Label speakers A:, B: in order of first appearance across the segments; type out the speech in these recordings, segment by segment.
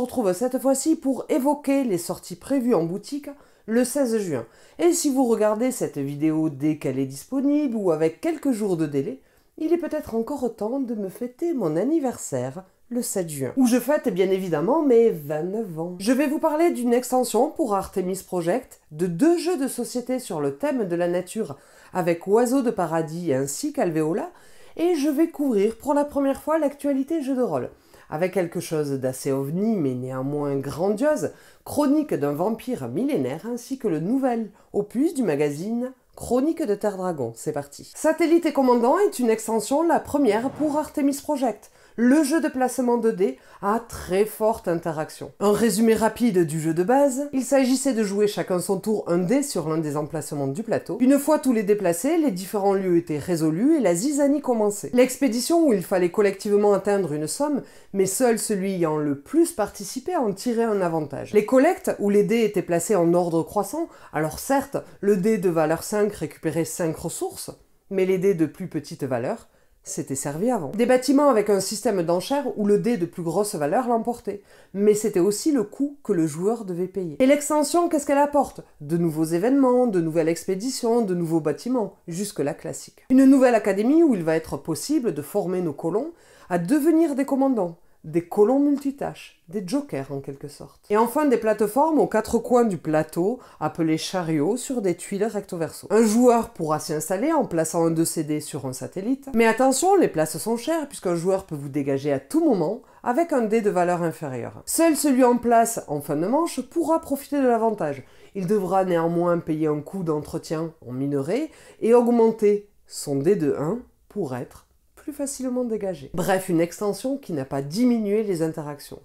A: retrouve cette fois-ci pour évoquer les sorties prévues en boutique le 16 juin. Et si vous regardez cette vidéo dès qu'elle est disponible ou avec quelques jours de délai, il est peut-être encore temps de me fêter mon anniversaire le 7 juin, où je fête bien évidemment mes 29 ans. Je vais vous parler d'une extension pour Artemis Project, de deux jeux de société sur le thème de la nature avec Oiseau de Paradis ainsi qu'Alvéola, et je vais couvrir pour la première fois l'actualité jeu de rôle avec quelque chose d'assez ovni mais néanmoins grandiose, Chronique d'un vampire millénaire ainsi que le nouvel opus du magazine Chronique de Terre Dragon. C'est parti. Satellite et Commandant est une extension, la première pour Artemis Project, le jeu de placement de dés a très forte interaction. Un résumé rapide du jeu de base, il s'agissait de jouer chacun son tour un dé sur l'un des emplacements du plateau. Une fois tous les déplacés, les différents lieux étaient résolus et la zizanie commençait. L'expédition où il fallait collectivement atteindre une somme, mais seul celui ayant le plus participé en tirait un avantage. Les collectes où les dés étaient placés en ordre croissant, alors certes, le dé de valeur 5 récupérait 5 ressources, mais les dés de plus petite valeur c'était servi avant. Des bâtiments avec un système d'enchères où le dé de plus grosse valeur l'emportait. Mais c'était aussi le coût que le joueur devait payer. Et l'extension, qu'est-ce qu'elle apporte De nouveaux événements, de nouvelles expéditions, de nouveaux bâtiments, jusque la classique. Une nouvelle académie où il va être possible de former nos colons à devenir des commandants, des colons multitâches, des jokers en quelque sorte. Et enfin des plateformes aux quatre coins du plateau, appelées chariots, sur des tuiles recto-verso. Un joueur pourra s'y installer en plaçant un de ses sur un satellite. Mais attention, les places sont chères puisqu'un joueur peut vous dégager à tout moment avec un dé de valeur inférieure. Seul celui en place en fin de manche pourra profiter de l'avantage. Il devra néanmoins payer un coût d'entretien en minerai et augmenter son dé de 1 pour être facilement dégagé. Bref, une extension qui n'a pas diminué les interactions.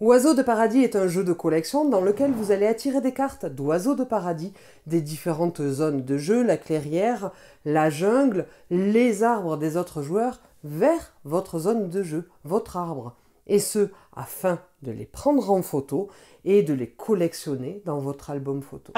A: Oiseau de paradis est un jeu de collection dans lequel vous allez attirer des cartes d'oiseaux de paradis des différentes zones de jeu, la clairière, la jungle, les arbres des autres joueurs, vers votre zone de jeu, votre arbre. Et ce, afin de les prendre en photo et de les collectionner dans votre album photo.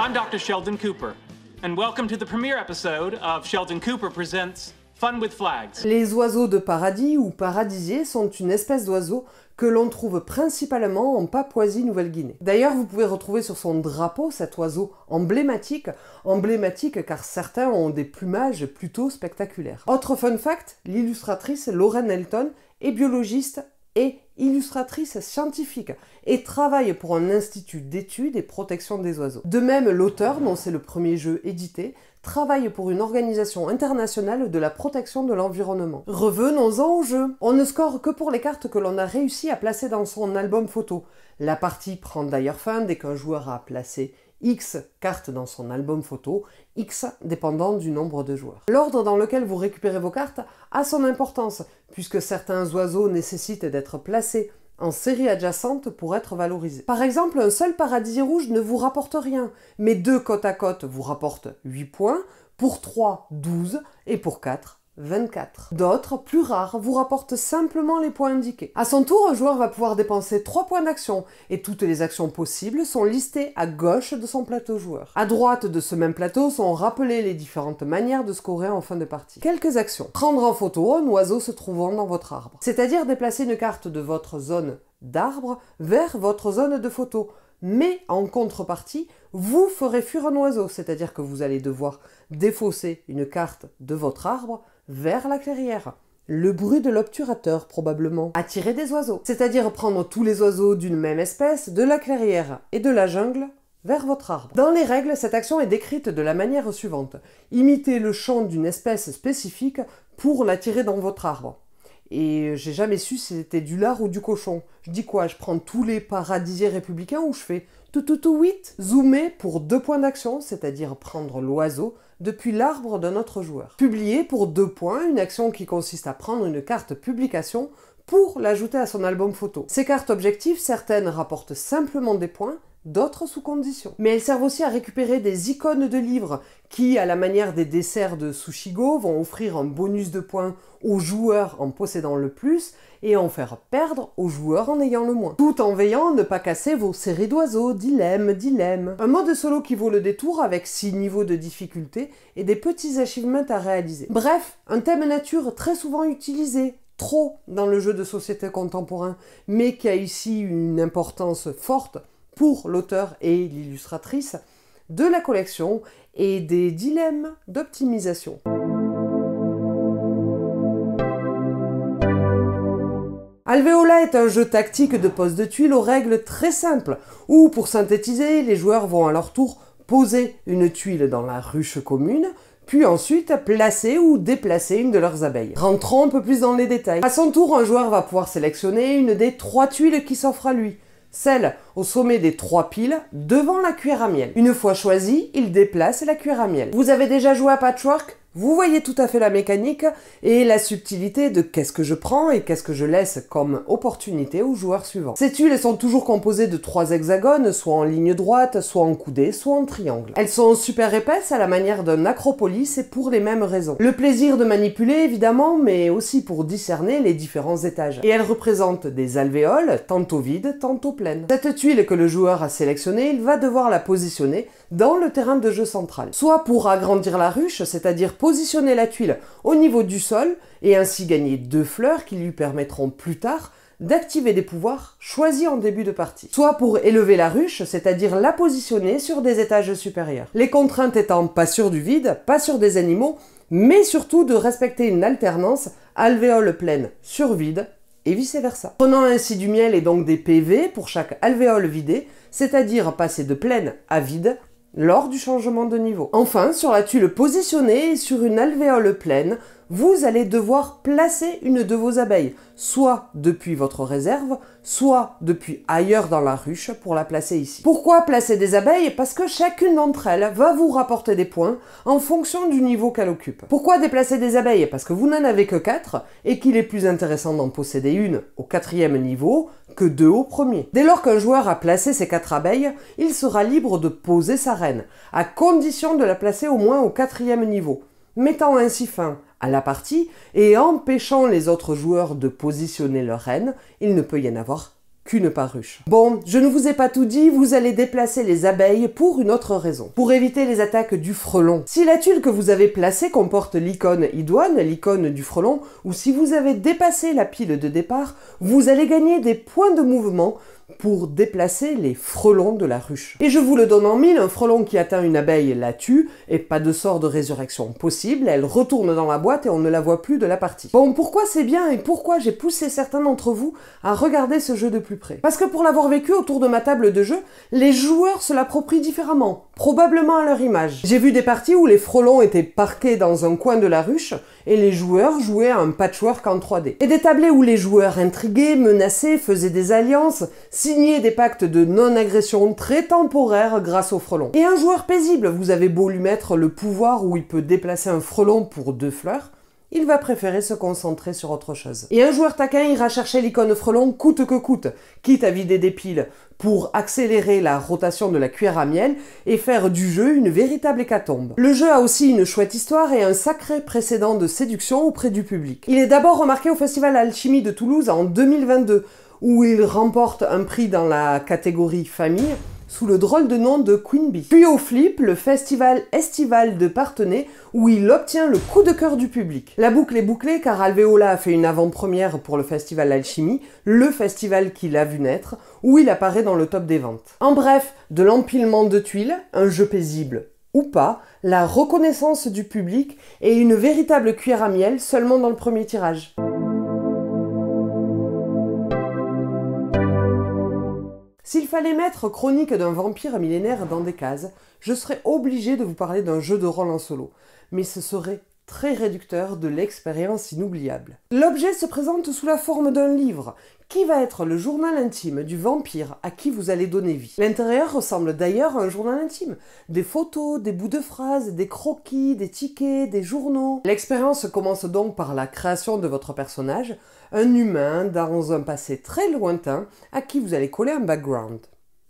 A: I'm Dr. Sheldon Cooper, and welcome to the premiere episode of Sheldon Cooper Presents Fun with Flags. Les oiseaux de paradis ou paradisiers sont une espèce d'oiseau que l'on trouve principalement en Papouasie-Nouvelle-Guinée. D'ailleurs, vous pouvez retrouver sur son drapeau cet oiseau emblématique, emblématique car certains ont des plumages plutôt spectaculaires. Autre fun fact, l'illustratrice Lauren Elton est biologiste et illustratrice scientifique et travaille pour un institut d'études et protection des oiseaux. De même, l'auteur, dont c'est le premier jeu édité, travaille pour une organisation internationale de la protection de l'environnement. Revenons-en au jeu. On ne score que pour les cartes que l'on a réussi à placer dans son album photo. La partie prend d'ailleurs fin dès qu'un joueur a placé X cartes dans son album photo, X dépendant du nombre de joueurs. L'ordre dans lequel vous récupérez vos cartes a son importance, puisque certains oiseaux nécessitent d'être placés en série adjacente pour être valorisés. Par exemple, un seul paradisier rouge ne vous rapporte rien, mais deux côte à côte vous rapportent 8 points, pour 3, 12 et pour 4, 24. D'autres, plus rares, vous rapportent simplement les points indiqués. À son tour, un joueur va pouvoir dépenser 3 points d'action et toutes les actions possibles sont listées à gauche de son plateau joueur. À droite de ce même plateau sont rappelées les différentes manières de scorer en fin de partie. Quelques actions. Prendre en photo un oiseau se trouvant dans votre arbre, c'est-à-dire déplacer une carte de votre zone d'arbre vers votre zone de photo mais en contrepartie, vous ferez fuir un oiseau, c'est-à-dire que vous allez devoir défausser une carte de votre arbre vers la clairière. Le bruit de l'obturateur, probablement. Attirer des oiseaux. C'est-à-dire prendre tous les oiseaux d'une même espèce, de la clairière et de la jungle, vers votre arbre. Dans les règles, cette action est décrite de la manière suivante. Imiter le chant d'une espèce spécifique pour l'attirer dans votre arbre. Et j'ai jamais su si c'était du lard ou du cochon. Je dis quoi Je prends tous les paradisiers républicains ou je fais tout tout tout 8 zoomer pour deux points d'action, c'est-à-dire prendre l'oiseau depuis l'arbre d'un autre joueur. Publier pour deux points une action qui consiste à prendre une carte publication pour l'ajouter à son album photo. Ces cartes objectives, certaines rapportent simplement des points, d'autres sous conditions Mais elles servent aussi à récupérer des icônes de livres qui, à la manière des desserts de Sushigo, vont offrir un bonus de points aux joueurs en possédant le plus et en faire perdre aux joueurs en ayant le moins. Tout en veillant à ne pas casser vos séries d'oiseaux, dilemmes, dilemmes. Un mode solo qui vaut le détour avec 6 niveaux de difficulté et des petits achievements à réaliser. Bref, un thème nature très souvent utilisé, trop dans le jeu de société contemporain, mais qui a ici une importance forte pour l'auteur et l'illustratrice de la collection et des dilemmes d'optimisation. Alveola est un jeu tactique de pose de tuiles aux règles très simples, où pour synthétiser, les joueurs vont à leur tour poser une tuile dans la ruche commune, puis ensuite placer ou déplacer une de leurs abeilles. Rentrons un peu plus dans les détails. À son tour, un joueur va pouvoir sélectionner une des trois tuiles qui s'offrent à lui celle au sommet des trois piles, devant la cuillère à miel. Une fois choisie, il déplace la cuillère à miel. Vous avez déjà joué à Patchwork vous voyez tout à fait la mécanique et la subtilité de qu'est-ce que je prends et qu'est-ce que je laisse comme opportunité au joueur suivant. Ces tuiles sont toujours composées de trois hexagones, soit en ligne droite, soit en coudée, soit en triangle. Elles sont super épaisses à la manière d'un acropolis et pour les mêmes raisons. Le plaisir de manipuler évidemment, mais aussi pour discerner les différents étages. Et elles représentent des alvéoles, tantôt vides, tantôt pleines. Cette tuile que le joueur a sélectionnée, il va devoir la positionner dans le terrain de jeu central. Soit pour agrandir la ruche, c'est-à-dire positionner la tuile au niveau du sol et ainsi gagner deux fleurs qui lui permettront plus tard d'activer des pouvoirs choisis en début de partie. Soit pour élever la ruche, c'est-à-dire la positionner sur des étages supérieurs. Les contraintes étant pas sur du vide, pas sur des animaux, mais surtout de respecter une alternance alvéole pleine sur vide et vice-versa. Prenant ainsi du miel et donc des PV pour chaque alvéole vidée, c'est-à-dire passer de pleine à vide lors du changement de niveau. Enfin, sur la tuile positionnée et sur une alvéole pleine, vous allez devoir placer une de vos abeilles, soit depuis votre réserve, soit depuis ailleurs dans la ruche pour la placer ici. Pourquoi placer des abeilles Parce que chacune d'entre elles va vous rapporter des points en fonction du niveau qu'elle occupe. Pourquoi déplacer des abeilles Parce que vous n'en avez que 4 et qu'il est plus intéressant d'en posséder une au quatrième niveau que deux au premier. Dès lors qu'un joueur a placé ses 4 abeilles, il sera libre de poser sa reine, à condition de la placer au moins au quatrième niveau, mettant ainsi fin à la partie et empêchant les autres joueurs de positionner leur reine, il ne peut y en avoir qu'une paruche. Bon, je ne vous ai pas tout dit, vous allez déplacer les abeilles pour une autre raison. Pour éviter les attaques du frelon. Si la tuile que vous avez placée comporte l'icône idoine, l'icône du frelon, ou si vous avez dépassé la pile de départ, vous allez gagner des points de mouvement pour déplacer les frelons de la ruche. Et je vous le donne en mille, un frelon qui atteint une abeille la tue, et pas de sort de résurrection possible, elle retourne dans la boîte et on ne la voit plus de la partie. Bon, pourquoi c'est bien et pourquoi j'ai poussé certains d'entre vous à regarder ce jeu de plus près Parce que pour l'avoir vécu autour de ma table de jeu, les joueurs se l'approprient différemment probablement à leur image. J'ai vu des parties où les frelons étaient parqués dans un coin de la ruche et les joueurs jouaient à un patchwork en 3D. Et des tablés où les joueurs intrigués, menaçaient, faisaient des alliances, signaient des pactes de non-agression très temporaires grâce aux frelons. Et un joueur paisible, vous avez beau lui mettre le pouvoir où il peut déplacer un frelon pour deux fleurs, il va préférer se concentrer sur autre chose. Et un joueur taquin ira chercher l'icône frelon coûte que coûte, quitte à vider des piles pour accélérer la rotation de la cuillère à miel et faire du jeu une véritable hécatombe. Le jeu a aussi une chouette histoire et un sacré précédent de séduction auprès du public. Il est d'abord remarqué au Festival Alchimie de Toulouse en 2022, où il remporte un prix dans la catégorie famille, sous le drôle de nom de Queen Bee. Puis au Flip, le festival estival de Parthenay, où il obtient le coup de cœur du public. La boucle est bouclée car Alvéola a fait une avant-première pour le festival Alchimie, le festival qu'il a vu naître, où il apparaît dans le top des ventes. En bref, de l'empilement de tuiles, un jeu paisible ou pas, la reconnaissance du public et une véritable cuillère à miel seulement dans le premier tirage. S'il fallait mettre Chronique d'un vampire millénaire dans des cases, je serais obligé de vous parler d'un jeu de rôle en solo, mais ce serait très réducteur de l'expérience inoubliable. L'objet se présente sous la forme d'un livre, qui va être le journal intime du vampire à qui vous allez donner vie. L'intérieur ressemble d'ailleurs à un journal intime. Des photos, des bouts de phrases, des croquis, des tickets, des journaux. L'expérience commence donc par la création de votre personnage, un humain dans un passé très lointain à qui vous allez coller un background.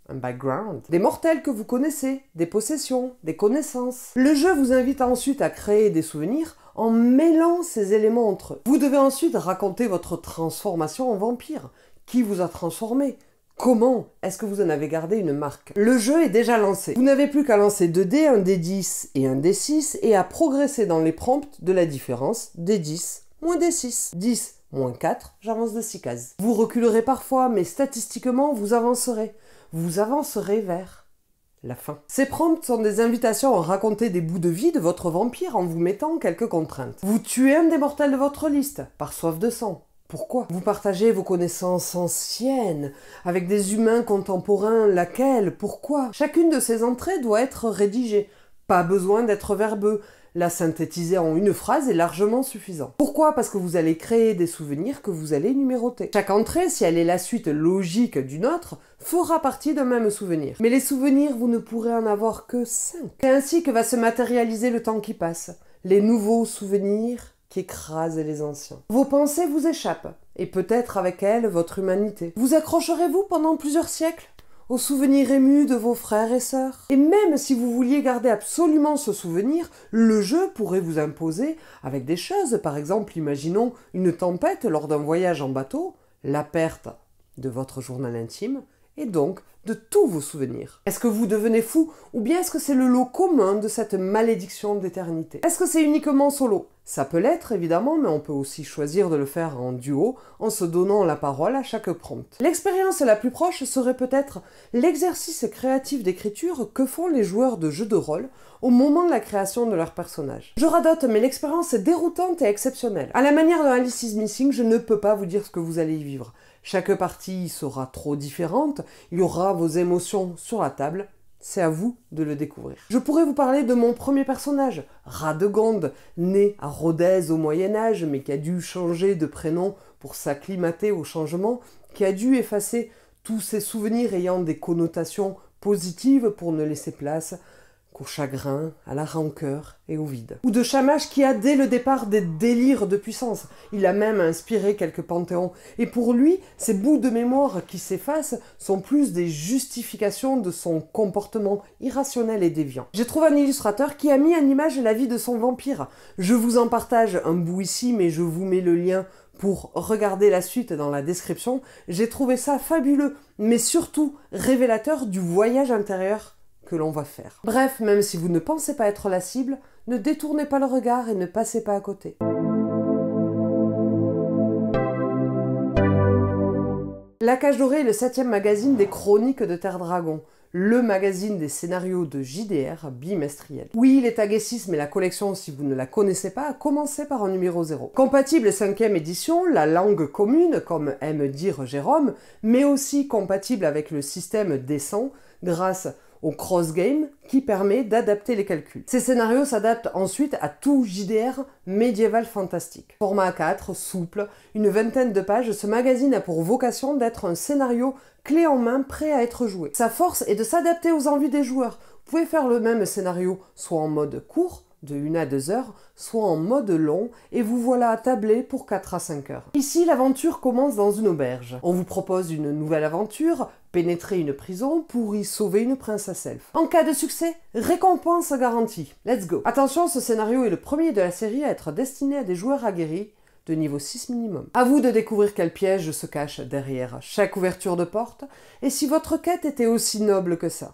A: Un background. Des mortels que vous connaissez, des possessions, des connaissances. Le jeu vous invite ensuite à créer des souvenirs en mêlant ces éléments entre eux. Vous devez ensuite raconter votre transformation en vampire. Qui vous a transformé Comment est-ce que vous en avez gardé une marque Le jeu est déjà lancé. Vous n'avez plus qu'à lancer deux dés, un dé 10 et un dé 6, et à progresser dans les prompts de la différence des 10 moins des 6. 10 moins 4, j'avance de 6 cases. Vous reculerez parfois, mais statistiquement, vous avancerez. Vous avancerez vers la fin. Ces prompts sont des invitations à raconter des bouts de vie de votre vampire en vous mettant quelques contraintes. Vous tuez un des mortels de votre liste, par soif de sang. Pourquoi Vous partagez vos connaissances anciennes avec des humains contemporains, laquelle Pourquoi Chacune de ces entrées doit être rédigée. Pas besoin d'être verbeux, la synthétiser en une phrase est largement suffisant. Pourquoi Parce que vous allez créer des souvenirs que vous allez numéroter. Chaque entrée, si elle est la suite logique d'une autre, fera partie d'un même souvenir. Mais les souvenirs, vous ne pourrez en avoir que cinq. C'est ainsi que va se matérialiser le temps qui passe. Les nouveaux souvenirs qui écrasent les anciens. Vos pensées vous échappent, et peut-être avec elles votre humanité. Vous accrocherez-vous pendant plusieurs siècles au souvenir ému de vos frères et sœurs. Et même si vous vouliez garder absolument ce souvenir, le jeu pourrait vous imposer avec des choses, par exemple, imaginons une tempête lors d'un voyage en bateau, la perte de votre journal intime, et donc de tous vos souvenirs. Est-ce que vous devenez fou ou bien est-ce que c'est le lot commun de cette malédiction d'éternité Est-ce que c'est uniquement solo Ça peut l'être évidemment, mais on peut aussi choisir de le faire en duo en se donnant la parole à chaque prompt. L'expérience la plus proche serait peut-être l'exercice créatif d'écriture que font les joueurs de jeux de rôle au moment de la création de leur personnage. Je radote, mais l'expérience est déroutante et exceptionnelle. À la manière de Alice is Missing, je ne peux pas vous dire ce que vous allez vivre. Chaque partie sera trop différente, il y aura émotions sur la table, c'est à vous de le découvrir. Je pourrais vous parler de mon premier personnage, Radegonde, né à Rodez au Moyen Âge, mais qui a dû changer de prénom pour s'acclimater au changement, qui a dû effacer tous ses souvenirs ayant des connotations positives pour ne laisser place au chagrin, à la rancœur et au vide. Ou de chamage qui a dès le départ des délires de puissance. Il a même inspiré quelques panthéons. Et pour lui, ces bouts de mémoire qui s'effacent sont plus des justifications de son comportement irrationnel et déviant. J'ai trouvé un illustrateur qui a mis en image la vie de son vampire. Je vous en partage un bout ici, mais je vous mets le lien pour regarder la suite dans la description. J'ai trouvé ça fabuleux, mais surtout révélateur du voyage intérieur l'on va faire. Bref, même si vous ne pensez pas être la cible, ne détournez pas le regard et ne passez pas à côté. La Cage Dorée est le septième magazine des chroniques de Terre Dragon, le magazine des scénarios de JDR bimestriel. Oui, il est tagué 6, mais la collection, si vous ne la connaissez pas, a commencé par un numéro 0. Compatible 5ème édition, la langue commune, comme aime dire Jérôme, mais aussi compatible avec le système décent grâce à au cross-game qui permet d'adapter les calculs. Ces scénarios s'adaptent ensuite à tout JDR médiéval fantastique. Format 4 souple, une vingtaine de pages, ce magazine a pour vocation d'être un scénario clé en main prêt à être joué. Sa force est de s'adapter aux envies des joueurs. Vous pouvez faire le même scénario soit en mode court, de 1 à 2 heures, soit en mode long, et vous voilà tabler pour 4 à 5 heures. Ici, l'aventure commence dans une auberge. On vous propose une nouvelle aventure, pénétrer une prison pour y sauver une princesse elfe. En cas de succès, récompense garantie. Let's go Attention, ce scénario est le premier de la série à être destiné à des joueurs aguerris de niveau 6 minimum. À vous de découvrir quel piège se cache derrière chaque ouverture de porte, et si votre quête était aussi noble que ça.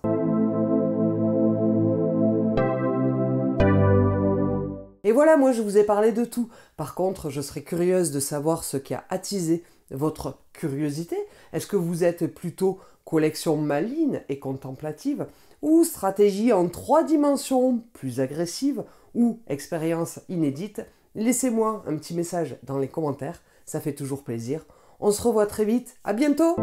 A: Et voilà, moi je vous ai parlé de tout. Par contre, je serais curieuse de savoir ce qui a attisé votre curiosité. Est-ce que vous êtes plutôt collection maligne et contemplative ou stratégie en trois dimensions plus agressive ou expérience inédite Laissez-moi un petit message dans les commentaires, ça fait toujours plaisir. On se revoit très vite, à bientôt